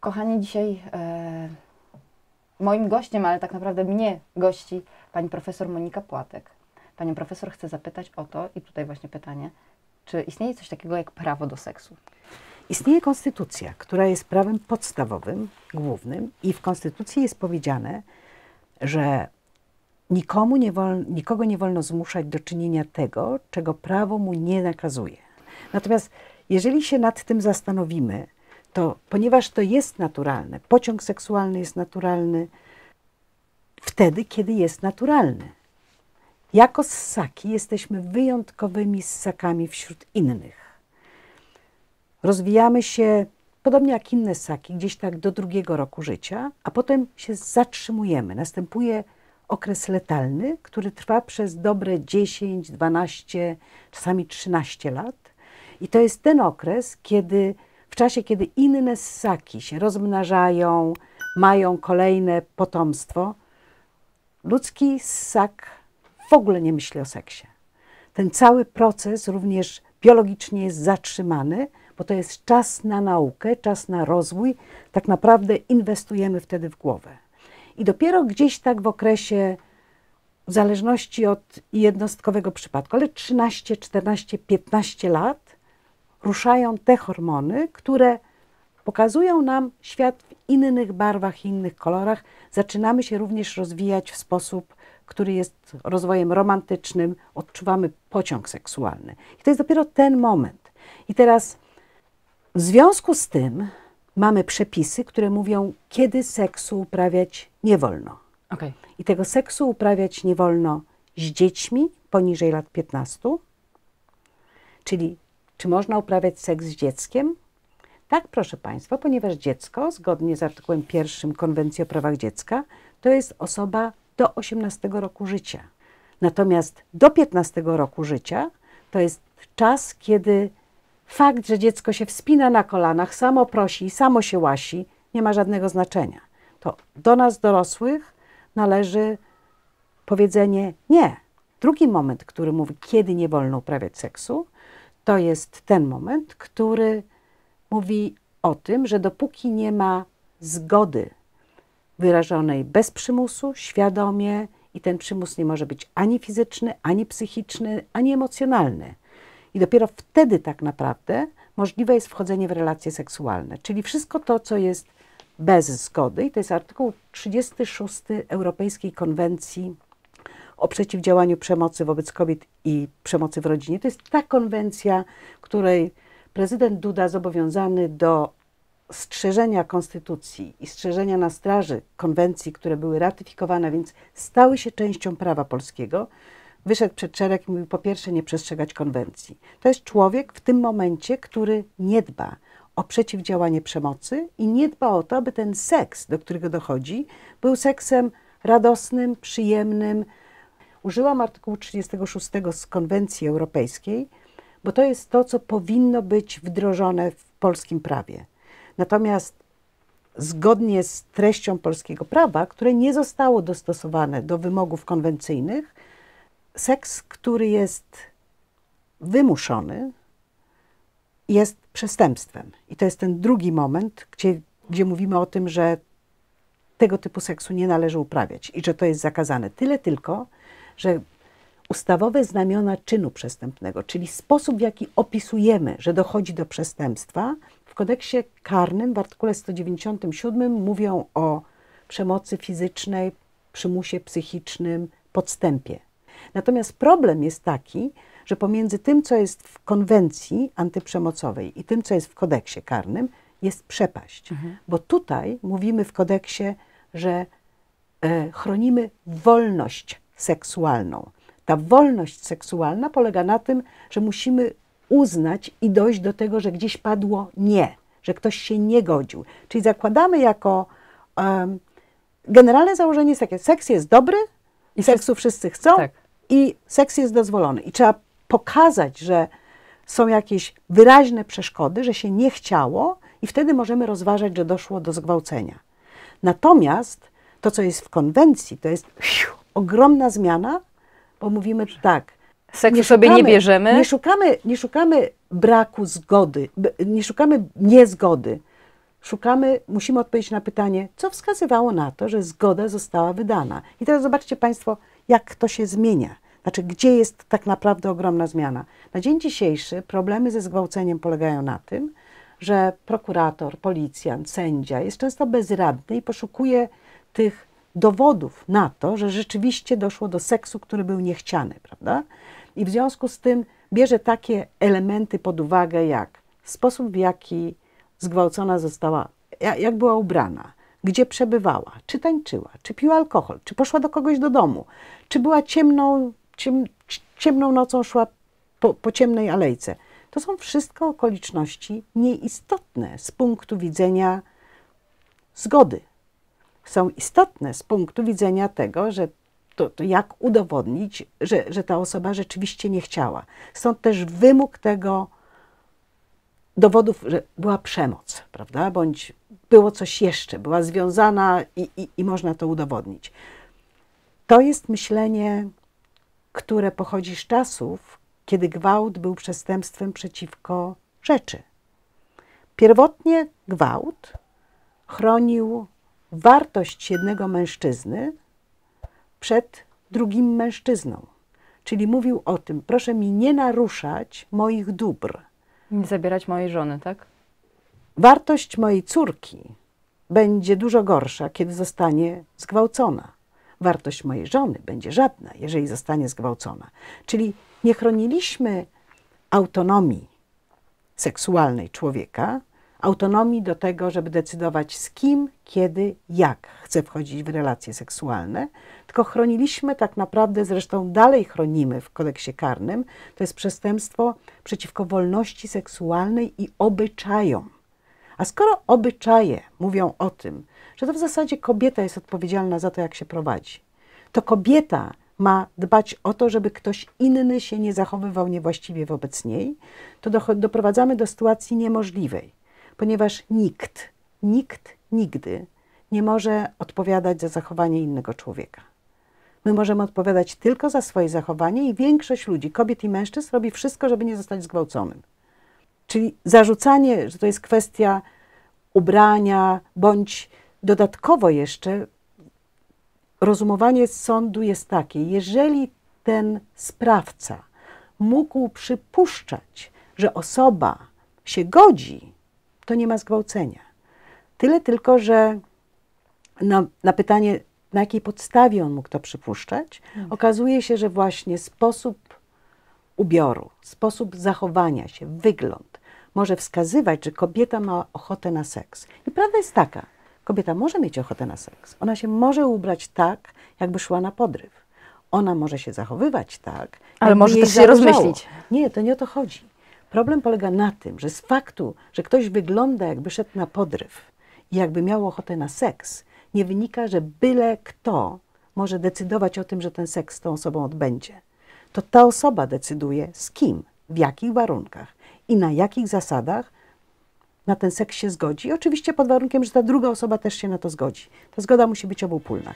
Kochani, dzisiaj e, moim gościem, ale tak naprawdę mnie gości pani profesor Monika Płatek. Panią profesor chcę zapytać o to, i tutaj właśnie pytanie, czy istnieje coś takiego jak prawo do seksu? Istnieje konstytucja, która jest prawem podstawowym, głównym, i w konstytucji jest powiedziane, że nikomu nie wolno, nikogo nie wolno zmuszać do czynienia tego, czego prawo mu nie nakazuje. Natomiast jeżeli się nad tym zastanowimy, to ponieważ to jest naturalne, pociąg seksualny jest naturalny wtedy, kiedy jest naturalny. Jako ssaki jesteśmy wyjątkowymi ssakami wśród innych. Rozwijamy się podobnie jak inne ssaki, gdzieś tak do drugiego roku życia, a potem się zatrzymujemy. Następuje okres letalny, który trwa przez dobre 10, 12, czasami 13 lat. I to jest ten okres, kiedy w czasie kiedy inne ssaki się rozmnażają, mają kolejne potomstwo, ludzki ssak w ogóle nie myśli o seksie. Ten cały proces również biologicznie jest zatrzymany, bo to jest czas na naukę, czas na rozwój. Tak naprawdę inwestujemy wtedy w głowę. I dopiero gdzieś tak w okresie, w zależności od jednostkowego przypadku, ale 13, 14, 15 lat, ruszają te hormony, które pokazują nam świat w innych barwach, innych kolorach. Zaczynamy się również rozwijać w sposób, który jest rozwojem romantycznym, odczuwamy pociąg seksualny. I to jest dopiero ten moment. I teraz w związku z tym mamy przepisy, które mówią, kiedy seksu uprawiać nie wolno. Okay. I tego seksu uprawiać nie wolno z dziećmi poniżej lat 15, czyli czy można uprawiać seks z dzieckiem? Tak, proszę Państwa, ponieważ dziecko, zgodnie z artykułem 1 Konwencji o prawach dziecka, to jest osoba do 18 roku życia. Natomiast do 15 roku życia to jest czas, kiedy fakt, że dziecko się wspina na kolanach, samo prosi, samo się łasi, nie ma żadnego znaczenia. To do nas, dorosłych, należy powiedzenie nie. Drugi moment, który mówi, kiedy nie wolno uprawiać seksu, to jest ten moment, który mówi o tym, że dopóki nie ma zgody wyrażonej bez przymusu, świadomie, i ten przymus nie może być ani fizyczny, ani psychiczny, ani emocjonalny. I dopiero wtedy tak naprawdę możliwe jest wchodzenie w relacje seksualne, czyli wszystko to, co jest bez zgody, i to jest artykuł 36 Europejskiej Konwencji o przeciwdziałaniu przemocy wobec kobiet i przemocy w rodzinie. To jest ta konwencja, której prezydent Duda zobowiązany do strzeżenia konstytucji i strzeżenia na straży konwencji, które były ratyfikowane, więc stały się częścią prawa polskiego, wyszedł przed szereg i mówił: Po pierwsze, nie przestrzegać konwencji. To jest człowiek w tym momencie, który nie dba o przeciwdziałanie przemocy i nie dba o to, aby ten seks, do którego dochodzi, był seksem radosnym, przyjemnym, Użyłam artykułu 36 z konwencji europejskiej, bo to jest to, co powinno być wdrożone w polskim prawie. Natomiast zgodnie z treścią polskiego prawa, które nie zostało dostosowane do wymogów konwencyjnych, seks, który jest wymuszony, jest przestępstwem. I to jest ten drugi moment, gdzie, gdzie mówimy o tym, że tego typu seksu nie należy uprawiać i że to jest zakazane. Tyle tylko, że ustawowe znamiona czynu przestępnego, czyli sposób, w jaki opisujemy, że dochodzi do przestępstwa, w kodeksie karnym w artykule 197 mówią o przemocy fizycznej, przymusie psychicznym, podstępie. Natomiast problem jest taki, że pomiędzy tym, co jest w konwencji antyprzemocowej i tym, co jest w kodeksie karnym, jest przepaść. Mhm. Bo tutaj mówimy w kodeksie, że e, chronimy wolność seksualną. Ta wolność seksualna polega na tym, że musimy uznać i dojść do tego, że gdzieś padło nie, że ktoś się nie godził. Czyli zakładamy jako um, generalne założenie jest takie: seks jest dobry, i seksu wszyscy chcą tak. i seks jest dozwolony. I trzeba pokazać, że są jakieś wyraźne przeszkody, że się nie chciało, i wtedy możemy rozważać, że doszło do zgwałcenia. Natomiast to, co jest w konwencji, to jest ogromna zmiana, bo mówimy tak. Seksu nie szukamy, sobie nie bierzemy. Nie szukamy, nie szukamy braku zgody, nie szukamy niezgody. Szukamy, musimy odpowiedzieć na pytanie, co wskazywało na to, że zgoda została wydana. I teraz zobaczcie Państwo, jak to się zmienia. Znaczy, gdzie jest tak naprawdę ogromna zmiana? Na dzień dzisiejszy problemy ze zgwałceniem polegają na tym, że prokurator, policjant, sędzia jest często bezradny i poszukuje tych dowodów na to, że rzeczywiście doszło do seksu, który był niechciany, prawda? I w związku z tym bierze takie elementy pod uwagę, jak sposób, w jaki zgwałcona została, jak była ubrana, gdzie przebywała, czy tańczyła, czy piła alkohol, czy poszła do kogoś do domu, czy była ciemną, ciem, ciemną nocą, szła po, po ciemnej alejce. To są wszystko okoliczności nieistotne z punktu widzenia zgody są istotne z punktu widzenia tego, że to, to jak udowodnić, że, że ta osoba rzeczywiście nie chciała. Stąd też wymóg tego dowodów, że była przemoc, prawda? Bądź było coś jeszcze, była związana i, i, i można to udowodnić. To jest myślenie, które pochodzi z czasów, kiedy gwałt był przestępstwem przeciwko rzeczy. Pierwotnie gwałt chronił wartość jednego mężczyzny przed drugim mężczyzną. Czyli mówił o tym, proszę mi nie naruszać moich dóbr. Nie zabierać mojej żony, tak? Wartość mojej córki będzie dużo gorsza, kiedy zostanie zgwałcona. Wartość mojej żony będzie żadna, jeżeli zostanie zgwałcona. Czyli nie chroniliśmy autonomii seksualnej człowieka, autonomii do tego, żeby decydować z kim, kiedy, jak chce wchodzić w relacje seksualne, tylko chroniliśmy tak naprawdę, zresztą dalej chronimy w kodeksie karnym, to jest przestępstwo przeciwko wolności seksualnej i obyczajom. A skoro obyczaje mówią o tym, że to w zasadzie kobieta jest odpowiedzialna za to, jak się prowadzi, to kobieta ma dbać o to, żeby ktoś inny się nie zachowywał niewłaściwie wobec niej, to doprowadzamy do sytuacji niemożliwej ponieważ nikt, nikt nigdy nie może odpowiadać za zachowanie innego człowieka. My możemy odpowiadać tylko za swoje zachowanie i większość ludzi, kobiet i mężczyzn, robi wszystko, żeby nie zostać zgwałconym. Czyli zarzucanie, że to jest kwestia ubrania, bądź dodatkowo jeszcze rozumowanie sądu jest takie, jeżeli ten sprawca mógł przypuszczać, że osoba się godzi to nie ma zgwałcenia. Tyle tylko, że na, na pytanie, na jakiej podstawie on mógł to przypuszczać, mhm. okazuje się, że właśnie sposób ubioru, sposób zachowania się, wygląd może wskazywać, że kobieta ma ochotę na seks. I prawda jest taka, kobieta może mieć ochotę na seks. Ona się może ubrać tak, jakby szła na podryw. Ona może się zachowywać tak. Ale może też się rozmyślić. Nie, to nie o to chodzi. Problem polega na tym, że z faktu, że ktoś wygląda jakby szedł na podryw i jakby miał ochotę na seks, nie wynika, że byle kto może decydować o tym, że ten seks z tą osobą odbędzie. To ta osoba decyduje z kim, w jakich warunkach i na jakich zasadach na ten seks się zgodzi. Oczywiście pod warunkiem, że ta druga osoba też się na to zgodzi. Ta zgoda musi być obopólna.